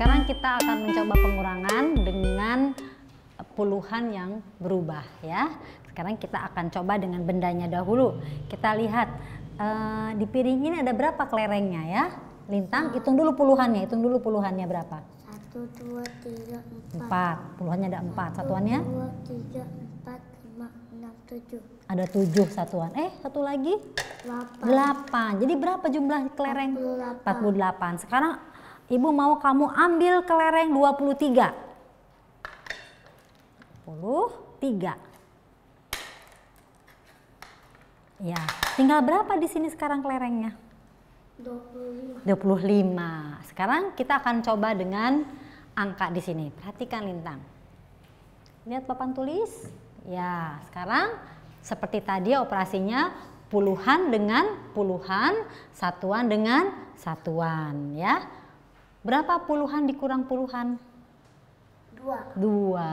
Sekarang kita akan mencoba pengurangan dengan puluhan yang berubah ya. Sekarang kita akan coba dengan bendanya dahulu. Kita lihat uh, di piring ini ada berapa kelerengnya ya? Lintang, hitung dulu puluhannya, hitung dulu puluhannya berapa? Satu, dua, tiga, empat. Empat, puluhannya ada empat. Satuannya? Dua, tiga, empat, lima, enam, tujuh. Ada tujuh satuan. Eh, satu lagi? Delapan. Jadi berapa jumlah kelereng? Empat puluh delapan. Sekarang Ibu mau kamu ambil kelereng 23. 23. Ya, tinggal berapa di sini sekarang kelerengnya? 25. 25. Sekarang kita akan coba dengan angka di sini. Perhatikan lintang. Lihat papan tulis. Ya, sekarang seperti tadi operasinya puluhan dengan puluhan, satuan dengan satuan ya. Berapa puluhan dikurang puluhan? Dua. Dua.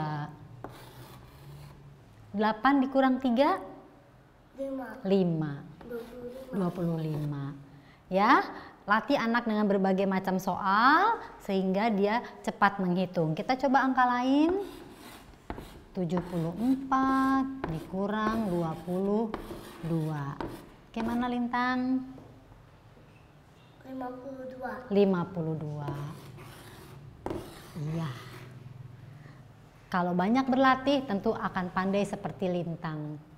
Delapan dikurang tiga? Lima. Lima. Dua puluh lima. Ya, latih anak dengan berbagai macam soal sehingga dia cepat menghitung. Kita coba angka lain. 74 dikurang 22. Gimana Lintang? 52. 52. Iya. Kalau banyak berlatih tentu akan pandai seperti lintang.